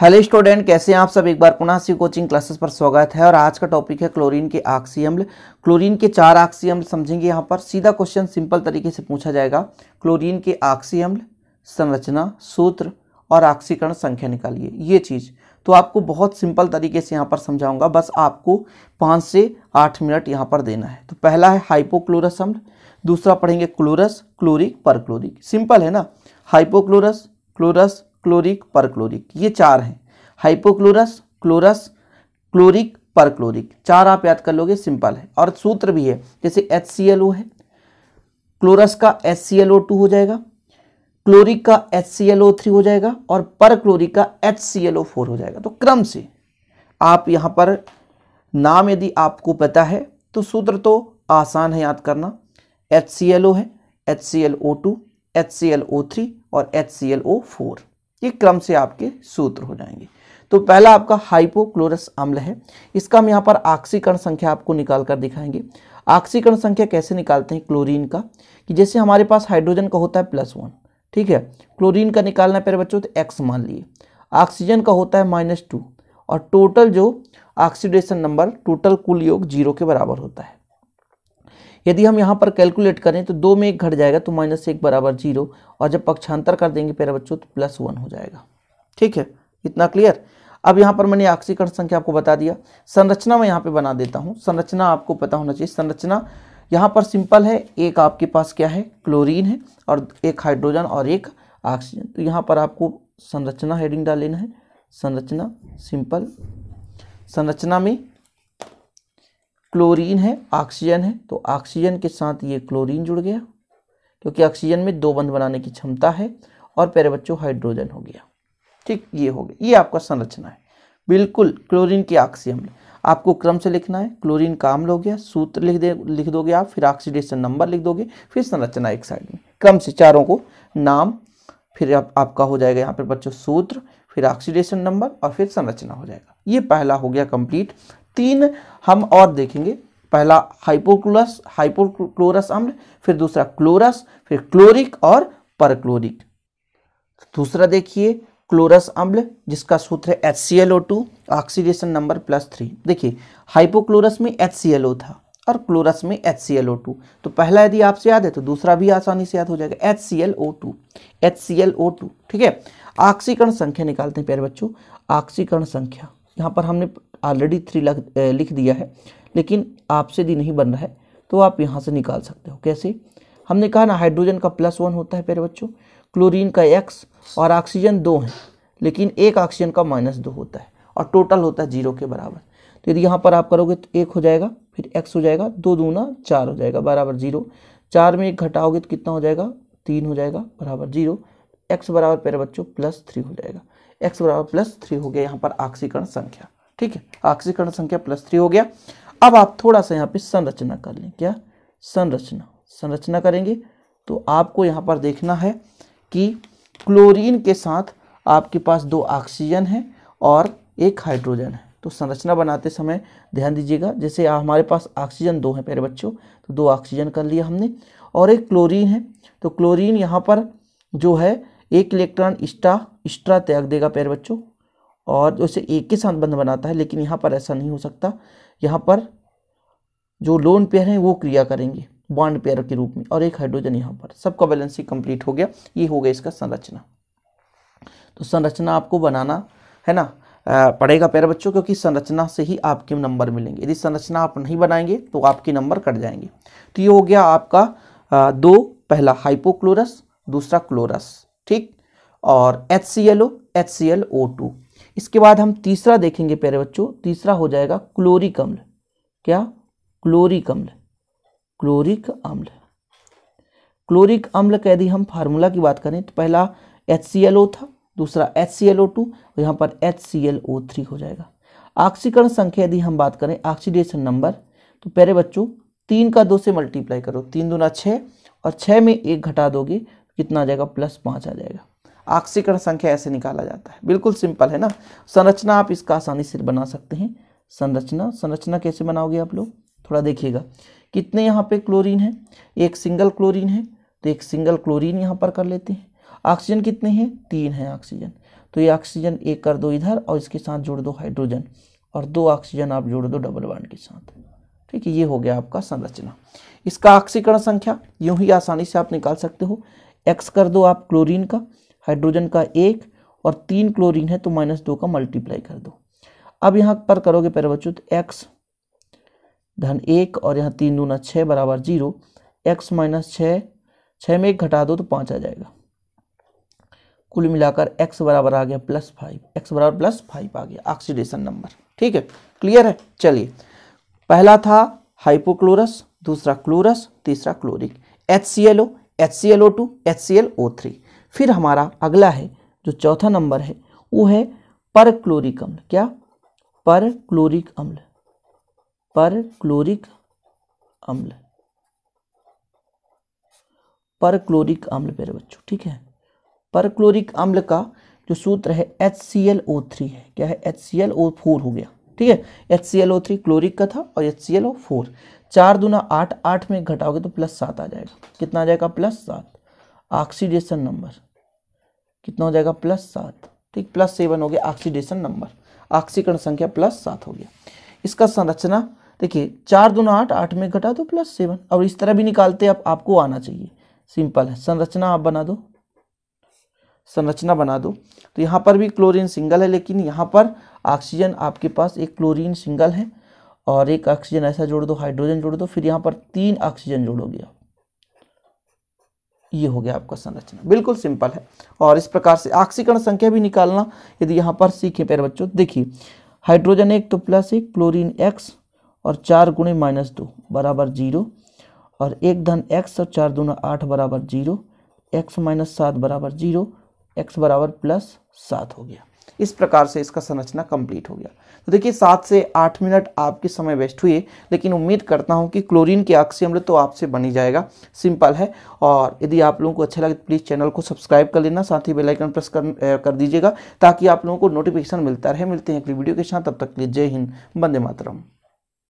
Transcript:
hello student कैसे हैं आप सब एक बार पुनः सी कोचिंग क्लासेस पर स्वागत है और आज का टॉपिक है क्लोरीन के आक्सी अम्ल क्लोरीन के चार आक्सी अम्ल समझेंगे यहाँ पर सीधा क्वेश्चन सिंपल तरीके से पूछा जाएगा क्लोरीन के आक्सी अम्ल संरचना सूत्र और आक्सीकरण संख्या निकालिए ये चीज़ तो आपको बहुत सिंपल तरीके से यहाँ पर समझाऊंगा बस आपको पाँच से आठ मिनट यहाँ पर देना है तो पहला है हाइपोक्लोरस अम्ल दूसरा पढ़ेंगे chlorous chloric perchloric simple है ना हाइपोक्लोरस क्लोरस क्लोरिक परक्लोरिक ये चार हैं हाइपोक्लोरस क्लोरस क्लोरिक परक्लोरिक चार आप याद कर लोगे सिंपल है और सूत्र भी है जैसे एच है क्लोरस का एच हो जाएगा क्लोरिक का एच हो जाएगा और पर क्लोरिक का एच हो जाएगा तो क्रम से आप यहाँ पर नाम यदि आपको पता है तो सूत्र तो आसान है याद करना एच है H C L O two H C L O three और H C L O four ये क्रम से आपके सूत्र हो जाएंगे तो पहला आपका हाइपोक्लोरस अम्ल है इसका हम यहाँ पर ऑक्सीकरण संख्या आपको निकाल कर दिखाएंगे ऑक्सीकरण संख्या कैसे निकालते हैं क्लोरीन का कि जैसे हमारे पास हाइड्रोजन का होता है प्लस वन ठीक है क्लोरीन का निकालना पहले बच्चों तो एक्स मान लिए ऑक्सीजन का होता है माइनस टू और टोटल जो ऑक्सीडेशन नंबर टोटल कुल योग जीरो के बराबर होता है यदि हम यहाँ पर कैलकुलेट करें तो दो में एक घट जाएगा तो माइनस एक बराबर जीरो और जब पक्षांतर कर देंगे पेरा बच्चों तो प्लस वन हो जाएगा ठीक है इतना क्लियर अब यहाँ पर मैंने आक्सीकरण संख्या आपको बता दिया संरचना मैं यहाँ पर बना देता हूँ संरचना आपको पता होना चाहिए संरचना यहाँ पर सिंपल है एक आपके पास क्या है क्लोरीन है और एक हाइड्रोजन और एक ऑक्सीजन तो यहाँ पर आपको संरचना हेडिंग डाल लेना है संरचना सिंपल संरचना में क्लोरीन है ऑक्सीजन है तो ऑक्सीजन के साथ ये क्लोरीन जुड़ गया क्योंकि ऑक्सीजन में दो बंद बनाने की क्षमता है और प्यारे बच्चों हाइड्रोजन हो गया ठीक ये हो गया ये आपका संरचना है बिल्कुल क्लोरीन की ऑक्सी आपको क्रम से लिखना है क्लोरीन का अम्ल हो गया सूत्र लिख दे लिख दोगे आप फिर ऑक्सीडेशन नंबर लिख दोगे फिर संरचना एक साइड में क्रम से चारों को नाम फिर आप, आपका हो जाएगा यहाँ पर बच्चों सूत्र फिर ऑक्सीडेशन नंबर और फिर संरचना हो जाएगा ये पहला हो गया कंप्लीट तीन हम और देखेंगे पहला हाइपोक्लोरस हाइपोक्लोरस अम्ल फिर दूसरा क्लोरस फिर क्लोरिक और परक्लोरिक दूसरा देखिए क्लोरस अम्ल जिसका सूत्र है H C L O two oxidation number plus three देखिए हाइपोक्लोरस में एच सी एल ओ था और क्लोरस में H C L O two तो पहला यदि आपसे याद है तो दूसरा भी आसानी से याद हो जाएगा H C L O two H C L O two ठीक है ऑक्सीकरण संख्या निकालते हैं प्यारे बच्चों ऑक्सीकरण संख्या यहाँ पर हमने ऑलरेडी थ्री लाख लिख दिया है लेकिन आपसे यदि नहीं बन रहा है तो आप यहाँ से निकाल सकते हो कैसे हमने कहा ना हाइड्रोजन का प्लस वन होता है प्यारे बच्चों क्लोरीन का एक्स और ऑक्सीजन दो हैं लेकिन एक ऑक्सीजन का माइनस दो होता है और टोटल होता है जीरो के बराबर तो यदि यहाँ पर आप करोगे तो एक हो जाएगा फिर एक्स हो जाएगा दो दूना चार हो जाएगा बराबर जीरो चार में एक घटाओगे तो कितना हो जाएगा तीन हो जाएगा बराबर जीरो एक्स बराबर प्यारे बच्चों प्लस थ्री हो जाएगा एक्स बराबर प्लस थ्री हो गया यहाँ पर ऑक्सीकरण संख्या ठीक है ऑक्सीकरण संख्या प्लस थ्री हो गया अब आप थोड़ा सा यहाँ पे संरचना कर लें क्या संरचना संरचना करेंगे तो आपको यहाँ पर देखना है कि क्लोरीन के साथ आपके पास दो ऑक्सीजन है और एक हाइड्रोजन है तो संरचना बनाते समय ध्यान दीजिएगा जैसे हमारे पास ऑक्सीजन दो है प्यारे बच्चों तो दो ऑक्सीजन कर लिया हमने और एक क्लोरीन है तो क्लोरीन यहाँ पर जो है एक इलेक्ट्रॉन एक्स्ट्रा एक्स्ट्रा त्याग देगा पैर बच्चों और उसे एक के साथ बंध बनाता है लेकिन यहाँ पर ऐसा नहीं हो सकता यहाँ पर जो लोन पेयर हैं वो क्रिया करेंगे बॉन्ड पेयर के रूप में और एक हाइड्रोजन यहाँ पर सबका बैलेंस ही कंप्लीट हो गया ये हो गया इसका संरचना तो संरचना आपको बनाना है ना पड़ेगा प्यारे बच्चों क्योंकि संरचना से ही आपके नंबर मिलेंगे यदि संरचना आप नहीं बनाएंगे तो आपके नंबर कट जाएंगे तो ये हो गया आपका दो पहला हाइपोक्लोरस दूसरा क्लोरस ठीक और H C L O H C L O two इसके बाद हम तीसरा देखेंगे प्यारे बच्चों तीसरा हो जाएगा क्लोरिक अम्ल क्या क्लोरिक अम्ल क्लोरिक अम्ल क्लोरिक अम्ल का यदि हम फार्मूला की बात करें तो पहला एच था दूसरा H C L O two और यहाँ पर H C L O three हो जाएगा ऑक्सीकरण संख्या यदि हम बात करें ऑक्सीडेशन नंबर तो प्यारे बच्चों तीन का दो से मल्टीप्लाई करो तीन दूना छः और छः में एक घटा दोगे तो कितना आ जाएगा प्लस पाँच आ जाएगा आक्सीकरण संख्या ऐसे निकाला जाता है बिल्कुल सिंपल है ना संरचना आप इसका आसानी से बना सकते हैं संरचना संरचना कैसे बनाओगे आप लोग थोड़ा देखिएगा कितने यहाँ पे क्लोरीन है एक सिंगल क्लोरीन है तो एक सिंगल क्लोरीन यहाँ पर कर लेते हैं ऑक्सीजन कितने हैं तीन है ऑक्सीजन तो ये ऑक्सीजन एक कर दो इधर और इसके साथ जोड़ दो हाइड्रोजन और दो ऑक्सीजन आप जोड़ दो डबल वन के साथ ठीक है ये हो गया आपका संरचना इसका ऑक्सीकरण संख्या यूँ ही आसानी से आप निकाल सकते हो एक्स कर दो आप क्लोरीन का हाइड्रोजन का एक और तीन क्लोरीन है तो माइनस दो का मल्टीप्लाई कर दो अब यहाँ पर करोगे पैर बच्चों एक्स धन एक और यहाँ तीन दूना छः बराबर जीरो एक्स माइनस छः छः में एक घटा दो तो पाँच आ जाएगा कुल मिलाकर x बराबर आ गया प्लस फाइव एक्स बराबर प्लस फाइव आ गया ऑक्सीडेशन नंबर ठीक है क्लियर है चलिए पहला था हाइपोक्लोरस दूसरा क्लोरस तीसरा chloric H C L O H C L O two H C L O three फिर हमारा अगला है जो चौथा नंबर है वो है पर क्लोरिक अम्ल क्या पर क्लोरिक अम्ल पर क्लोरिक अम्ल पर क्लोरिक अम्ल मेरे बच्चों ठीक है पर क्लोरिक अम्ल का जो सूत्र है H C L O three है क्या है H C L O four हो गया ठीक है H C L O three chloric का था और H C L O four चार दुना आठ आठ में घटाओगे तो प्लस सात आ जाएगा कितना आ जाएगा प्लस सात ऑक्सीडेशन नंबर कितना हो जाएगा प्लस सात ठीक प्लस सेवन हो गया ऑक्सीडेशन नंबर ऑक्सीकरण संख्या प्लस सात हो गया इसका संरचना देखिए चार दूना आठ आठ में घटा दो प्लस सेवन और इस तरह भी निकालते आप, आपको आना चाहिए सिंपल है संरचना आप बना दो संरचना बना दो तो यहाँ पर भी क्लोरीन सिंगल है लेकिन यहाँ पर ऑक्सीजन आपके पास एक क्लोरीन सिंगल है और एक ऑक्सीजन ऐसा जोड़ दो हाइड्रोजन जोड़ दो फिर यहाँ पर तीन ऑक्सीजन जोड़ोगे आप ये हो गया आपका संरचना बिल्कुल सिंपल है और इस प्रकार से आक्सीकरण संख्या भी निकालना यदि यहाँ पर सीखे पैर बच्चों देखिए हाइड्रोजन एक तो प्लस एक क्लोरीन एक्स और चार गुणे माइनस दो बराबर जीरो और एक धन एक्स और चार दूना आठ बराबर जीरो एक्स माइनस सात बराबर जीरो एक्स बराबर प्लस सात हो गया इस प्रकार से इसका संरचना कंप्लीट हो गया तो देखिए सात से आठ मिनट आपके समय वेस्ट हुए लेकिन उम्मीद करता हूँ कि क्लोरीन के अक्षय अम्ल तो आपसे बनी जाएगा सिंपल है और यदि आप लोगों को अच्छा लगे तो प्लीज़ चैनल को सब्सक्राइब कर लेना साथ ही बेलाइकन प्रेस कर, कर दीजिएगा ताकि आप लोगों को नोटिफिकेशन मिलता रहे मिलते हैं अगली वीडियो के साथ तब तक के लिए जय हिंद बंदे मातरम